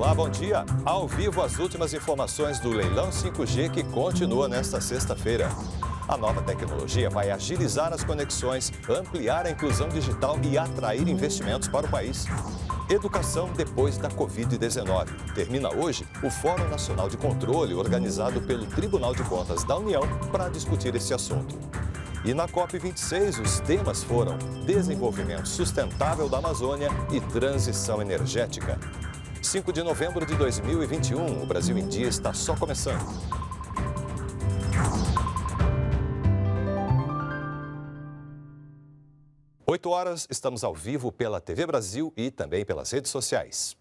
Olá, bom dia. Ao vivo as últimas informações do leilão 5G que continua nesta sexta-feira. A nova tecnologia vai agilizar as conexões, ampliar a inclusão digital e atrair investimentos para o país. Educação depois da Covid-19. Termina hoje o Fórum Nacional de Controle, organizado pelo Tribunal de Contas da União, para discutir esse assunto. E na COP26, os temas foram desenvolvimento sustentável da Amazônia e transição energética. 25 de novembro de 2021. O Brasil em Dia está só começando. Oito horas, estamos ao vivo pela TV Brasil e também pelas redes sociais.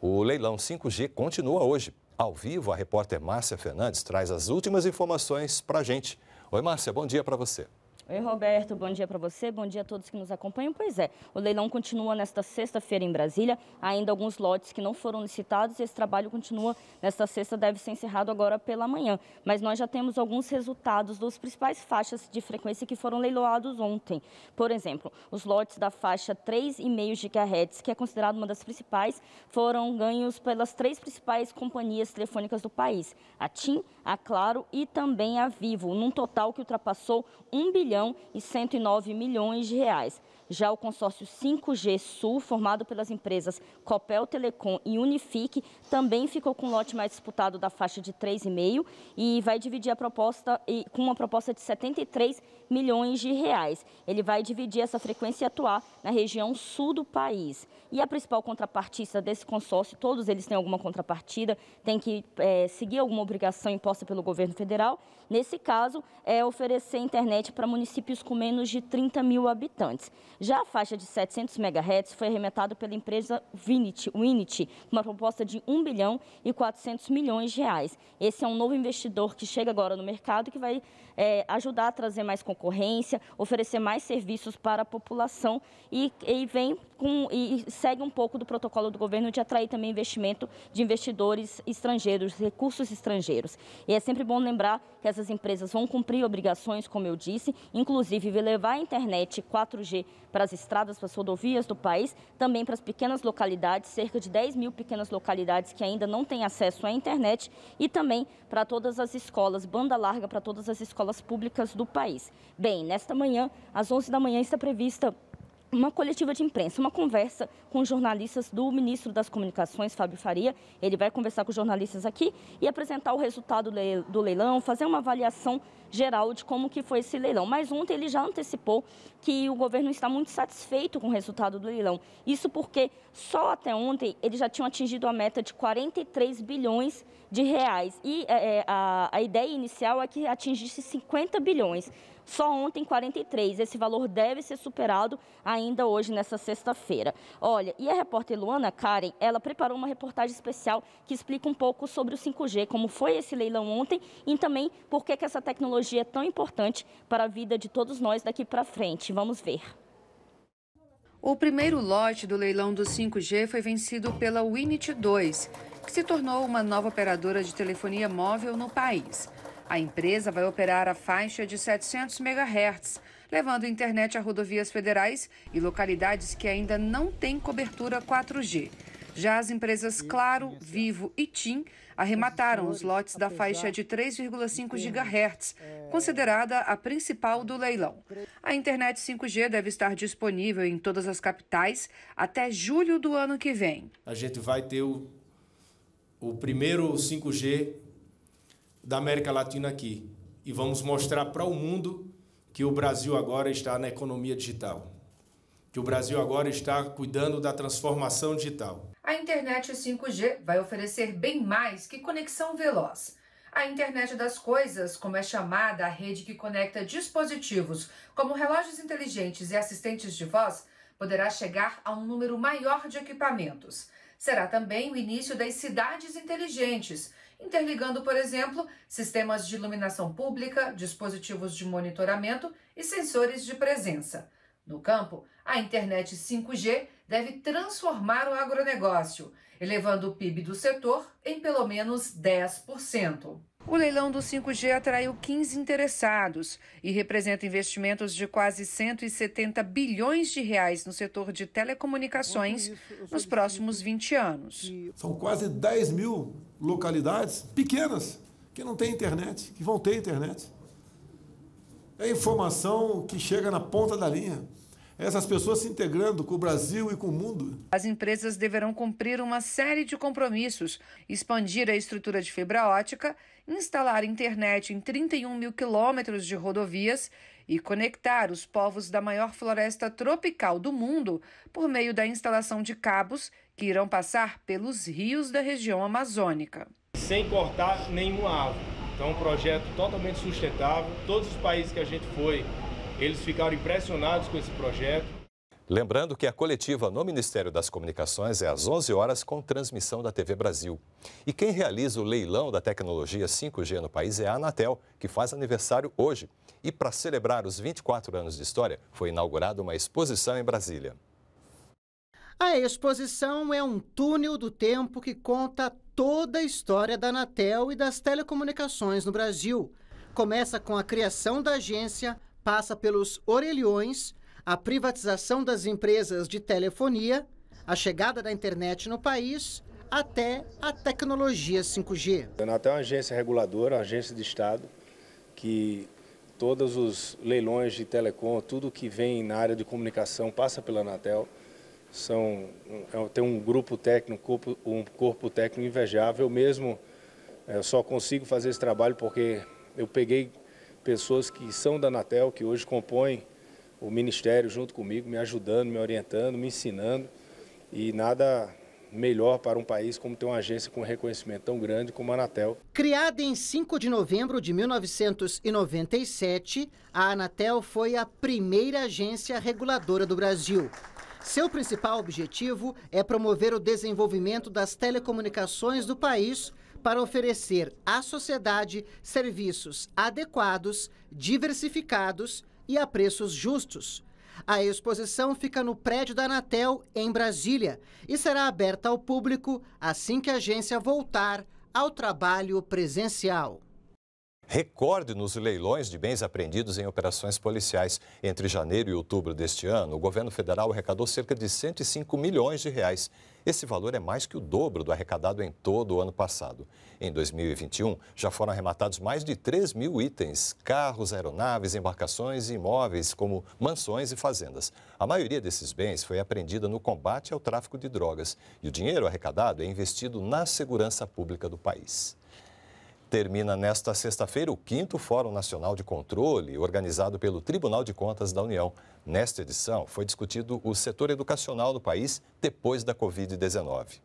O leilão 5G continua hoje. Ao vivo, a repórter Márcia Fernandes traz as últimas informações para a gente. Oi, Márcia, bom dia para você. Oi, Roberto, bom dia para você, bom dia a todos que nos acompanham. Pois é, o leilão continua nesta sexta-feira em Brasília, ainda alguns lotes que não foram licitados e esse trabalho continua nesta sexta, deve ser encerrado agora pela manhã. Mas nós já temos alguns resultados dos principais faixas de frequência que foram leiloados ontem. Por exemplo, os lotes da faixa 3,5 GHz, que é considerado uma das principais, foram ganhos pelas três principais companhias telefônicas do país, a TIM, a Claro e também a Vivo, num total que ultrapassou 1 bilhão bilhão e 109 milhões de reais. Já o consórcio 5G Sul, formado pelas empresas Copel Telecom e Unifique, também ficou com o lote mais disputado da faixa de 3,5 e vai dividir a proposta com uma proposta de 73 milhões de reais. Ele vai dividir essa frequência e atuar na região sul do país. E a principal contrapartida desse consórcio, todos eles têm alguma contrapartida, tem que é, seguir alguma obrigação imposta pelo governo federal. Nesse caso, é oferecer internet para municípios com menos de 30 mil habitantes. Já a faixa de 700 MHz foi arremetada pela empresa Vinity, Winity, com uma proposta de 1 bilhão e 400 milhões de reais. Esse é um novo investidor que chega agora no mercado que vai é, ajudar a trazer mais concorrência, oferecer mais serviços para a população e, e vem com, e segue um pouco do protocolo do governo de atrair também investimento de investidores estrangeiros, recursos estrangeiros. E é sempre bom lembrar que essas empresas vão cumprir obrigações, como eu disse, inclusive levar a internet 4G para as estradas, para as rodovias do país, também para as pequenas localidades, cerca de 10 mil pequenas localidades que ainda não têm acesso à internet e também para todas as escolas, banda larga para todas as escolas públicas do país. Bem, nesta manhã, às 11 da manhã, está prevista uma coletiva de imprensa, uma conversa com jornalistas do ministro das Comunicações, Fábio Faria. Ele vai conversar com os jornalistas aqui e apresentar o resultado do leilão, fazer uma avaliação geral de como que foi esse leilão. Mas ontem ele já antecipou que o governo está muito satisfeito com o resultado do leilão. Isso porque só até ontem eles já tinham atingido a meta de 43 bilhões de reais. E é, é, a, a ideia inicial é que atingisse 50 bilhões. Só ontem, 43. Esse valor deve ser superado ainda hoje, nessa sexta-feira. Olha, e a repórter Luana Karen, ela preparou uma reportagem especial que explica um pouco sobre o 5G, como foi esse leilão ontem e também por que, que essa tecnologia é tão importante para a vida de todos nós daqui para frente. Vamos ver. O primeiro lote do leilão do 5G foi vencido pela Winit 2, que se tornou uma nova operadora de telefonia móvel no país. A empresa vai operar a faixa de 700 MHz, levando internet a rodovias federais e localidades que ainda não têm cobertura 4G. Já as empresas Claro, Vivo e TIM arremataram os lotes da faixa de 3,5 GHz, considerada a principal do leilão. A internet 5G deve estar disponível em todas as capitais até julho do ano que vem. A gente vai ter o, o primeiro 5G da América Latina aqui e vamos mostrar para o mundo que o Brasil agora está na economia digital, que o Brasil agora está cuidando da transformação digital. A internet 5G vai oferecer bem mais que conexão veloz. A internet das coisas, como é chamada a rede que conecta dispositivos como relógios inteligentes e assistentes de voz, poderá chegar a um número maior de equipamentos será também o início das cidades inteligentes, interligando, por exemplo, sistemas de iluminação pública, dispositivos de monitoramento e sensores de presença. No campo, a internet 5G deve transformar o agronegócio, elevando o PIB do setor em pelo menos 10%. O leilão do 5G atraiu 15 interessados e representa investimentos de quase 170 bilhões de reais no setor de telecomunicações nos próximos 20 anos. São quase 10 mil localidades pequenas que não têm internet, que vão ter internet. É informação que chega na ponta da linha essas pessoas se integrando com o Brasil e com o mundo. As empresas deverão cumprir uma série de compromissos: expandir a estrutura de fibra ótica, instalar internet em 31 mil quilômetros de rodovias e conectar os povos da maior floresta tropical do mundo por meio da instalação de cabos que irão passar pelos rios da região amazônica. Sem cortar nenhuma árvore. Então, é um projeto totalmente sustentável. Todos os países que a gente foi eles ficaram impressionados com esse projeto. Lembrando que a coletiva no Ministério das Comunicações é às 11 horas com transmissão da TV Brasil. E quem realiza o leilão da tecnologia 5G no país é a Anatel, que faz aniversário hoje. E para celebrar os 24 anos de história, foi inaugurada uma exposição em Brasília. A exposição é um túnel do tempo que conta toda a história da Anatel e das telecomunicações no Brasil. Começa com a criação da agência, passa pelos orelhões, a privatização das empresas de telefonia, a chegada da internet no país, até a tecnologia 5G. A Anatel é uma agência reguladora, uma agência de Estado, que todos os leilões de telecom, tudo que vem na área de comunicação passa pela Anatel. São, é tem um grupo técnico, um corpo técnico invejável. Eu mesmo eu é, só consigo fazer esse trabalho porque eu peguei pessoas que são da Anatel, que hoje compõem o Ministério junto comigo, me ajudando, me orientando, me ensinando. E nada melhor para um país como ter uma agência com reconhecimento tão grande como a Anatel. Criada em 5 de novembro de 1997, a Anatel foi a primeira agência reguladora do Brasil. Seu principal objetivo é promover o desenvolvimento das telecomunicações do país para oferecer à sociedade serviços adequados, diversificados e a preços justos. A exposição fica no prédio da Anatel, em Brasília, e será aberta ao público assim que a agência voltar ao trabalho presencial recorde nos leilões de bens apreendidos em operações policiais. Entre janeiro e outubro deste ano, o governo federal arrecadou cerca de 105 milhões de reais. Esse valor é mais que o dobro do arrecadado em todo o ano passado. Em 2021, já foram arrematados mais de 3 mil itens: carros, aeronaves, embarcações e imóveis, como mansões e fazendas. A maioria desses bens foi apreendida no combate ao tráfico de drogas. E o dinheiro arrecadado é investido na segurança pública do país. Termina nesta sexta-feira o quinto Fórum Nacional de Controle, organizado pelo Tribunal de Contas da União. Nesta edição, foi discutido o setor educacional do país depois da Covid-19.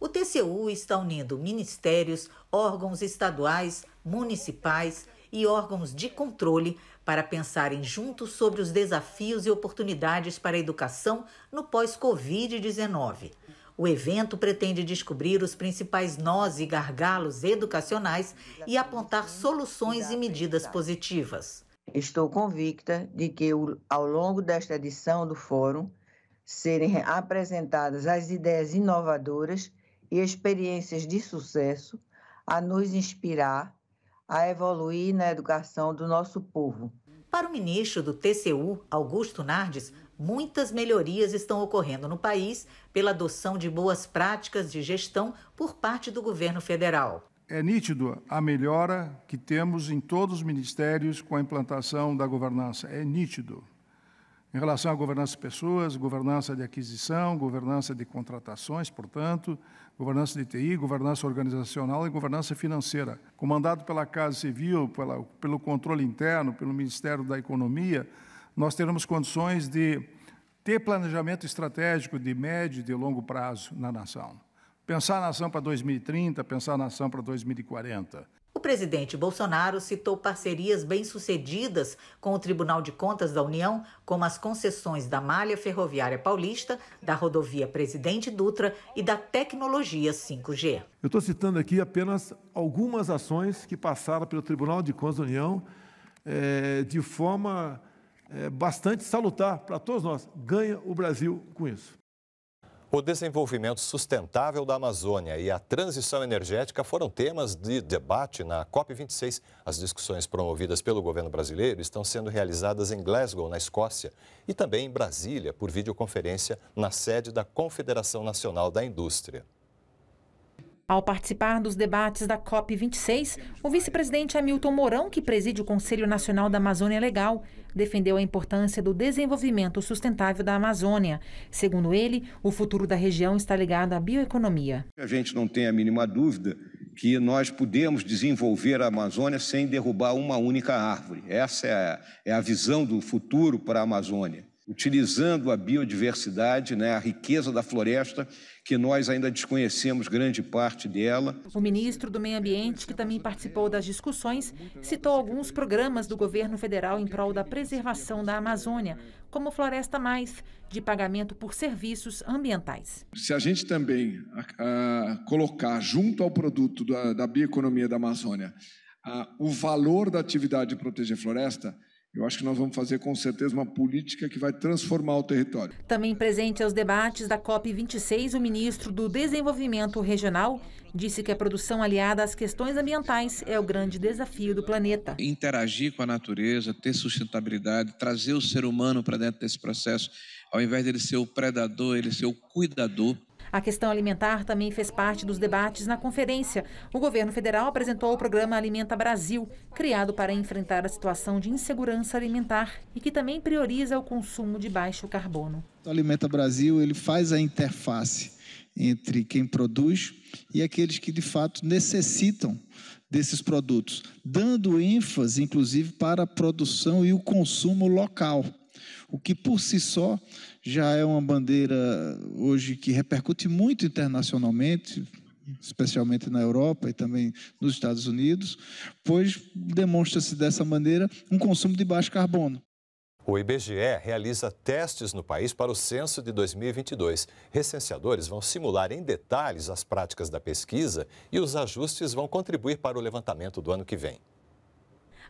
O TCU está unindo ministérios, órgãos estaduais, municipais e órgãos de controle para pensarem juntos sobre os desafios e oportunidades para a educação no pós-Covid-19. O evento pretende descobrir os principais nós e gargalos educacionais e apontar soluções e medidas positivas. Estou convicta de que, ao longo desta edição do Fórum, serem apresentadas as ideias inovadoras e experiências de sucesso a nos inspirar a evoluir na educação do nosso povo. Para o ministro do TCU, Augusto Nardes, muitas melhorias estão ocorrendo no país pela adoção de boas práticas de gestão por parte do governo federal. É nítido a melhora que temos em todos os ministérios com a implantação da governança. É nítido. Em relação à governança de pessoas, governança de aquisição, governança de contratações, portanto, governança de TI, governança organizacional e governança financeira. Comandado pela Casa Civil, pela, pelo controle interno, pelo Ministério da Economia, nós teremos condições de ter planejamento estratégico de médio e de longo prazo na nação. Pensar na ação para 2030, pensar na ação para 2040. O presidente Bolsonaro citou parcerias bem-sucedidas com o Tribunal de Contas da União, como as concessões da Malha Ferroviária Paulista, da rodovia Presidente Dutra e da tecnologia 5G. Eu estou citando aqui apenas algumas ações que passaram pelo Tribunal de Contas da União é, de forma é, bastante salutar para todos nós. Ganha o Brasil com isso. O desenvolvimento sustentável da Amazônia e a transição energética foram temas de debate na COP26. As discussões promovidas pelo governo brasileiro estão sendo realizadas em Glasgow, na Escócia, e também em Brasília, por videoconferência, na sede da Confederação Nacional da Indústria. Ao participar dos debates da COP26, o vice-presidente Hamilton Mourão, que preside o Conselho Nacional da Amazônia Legal, defendeu a importância do desenvolvimento sustentável da Amazônia. Segundo ele, o futuro da região está ligado à bioeconomia. A gente não tem a mínima dúvida que nós podemos desenvolver a Amazônia sem derrubar uma única árvore. Essa é a, é visão do futuro para a Amazônia utilizando a biodiversidade, né, a riqueza da floresta, que nós ainda desconhecemos grande parte dela. O ministro do Meio Ambiente, que também participou das discussões, citou alguns programas do governo federal em prol da preservação da Amazônia, como Floresta Mais, de pagamento por serviços ambientais. Se a gente também a, a, colocar junto ao produto da, da bioeconomia da Amazônia a, o valor da atividade de proteger floresta, eu acho que nós vamos fazer com certeza uma política que vai transformar o território. Também presente aos debates da COP26, o ministro do Desenvolvimento Regional disse que a produção aliada às questões ambientais é o grande desafio do planeta. Interagir com a natureza, ter sustentabilidade, trazer o ser humano para dentro desse processo, ao invés dele ser o predador, ele ser o cuidador a questão alimentar também fez parte dos debates na conferência. O governo federal apresentou o programa Alimenta Brasil, criado para enfrentar a situação de insegurança alimentar e que também prioriza o consumo de baixo carbono. O Alimenta Brasil ele faz a interface entre quem produz e aqueles que de fato necessitam desses produtos, dando ênfase inclusive para a produção e o consumo local o que por si só já é uma bandeira hoje que repercute muito internacionalmente, especialmente na Europa e também nos Estados Unidos, pois demonstra-se dessa maneira um consumo de baixo carbono. O IBGE realiza testes no país para o censo de 2022. Recenseadores vão simular em detalhes as práticas da pesquisa e os ajustes vão contribuir para o levantamento do ano que vem.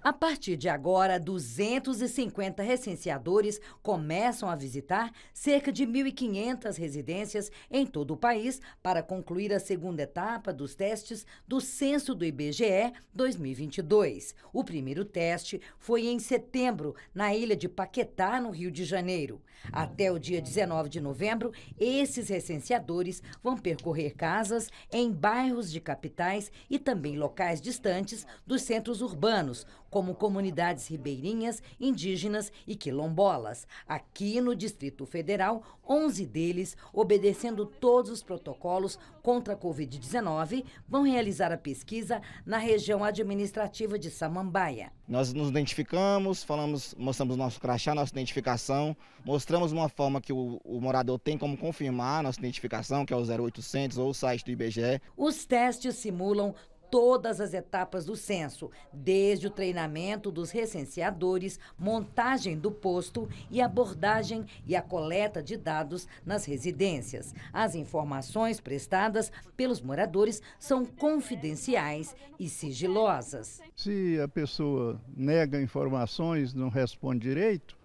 A partir de agora, 250 recenseadores começam a visitar cerca de 1.500 residências em todo o país para concluir a segunda etapa dos testes do censo do IBGE 2022. O primeiro teste foi em setembro, na ilha de Paquetá, no Rio de Janeiro. Até o dia 19 de novembro, esses recenseadores vão percorrer casas em bairros de capitais e também locais distantes dos centros urbanos como comunidades ribeirinhas, indígenas e quilombolas. Aqui no Distrito Federal, 11 deles, obedecendo todos os protocolos contra a Covid-19, vão realizar a pesquisa na região administrativa de Samambaia. Nós nos identificamos, falamos, mostramos nosso crachá, nossa identificação, mostramos uma forma que o, o morador tem como confirmar nossa identificação, que é o 0800 ou o site do IBGE. Os testes simulam todas as etapas do censo, desde o treinamento dos recenseadores, montagem do posto e abordagem e a coleta de dados nas residências. As informações prestadas pelos moradores são confidenciais e sigilosas. Se a pessoa nega informações, não responde direito,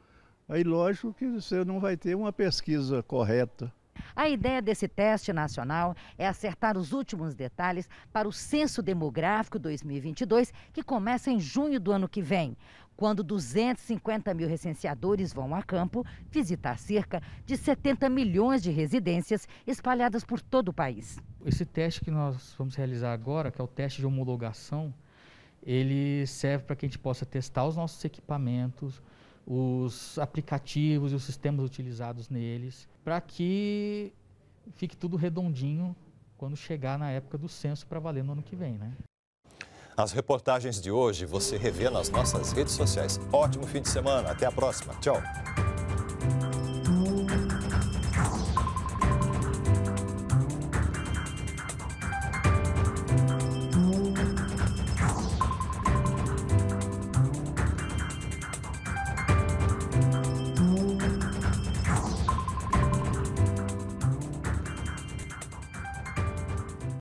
aí lógico que você não vai ter uma pesquisa correta. A ideia desse teste nacional é acertar os últimos detalhes para o Censo Demográfico 2022, que começa em junho do ano que vem, quando 250 mil recenseadores vão a campo visitar cerca de 70 milhões de residências espalhadas por todo o país. Esse teste que nós vamos realizar agora, que é o teste de homologação, ele serve para que a gente possa testar os nossos equipamentos, os aplicativos e os sistemas utilizados neles, para que fique tudo redondinho quando chegar na época do censo para valer no ano que vem, né? As reportagens de hoje você revê nas nossas redes sociais. Ótimo fim de semana, até a próxima. Tchau.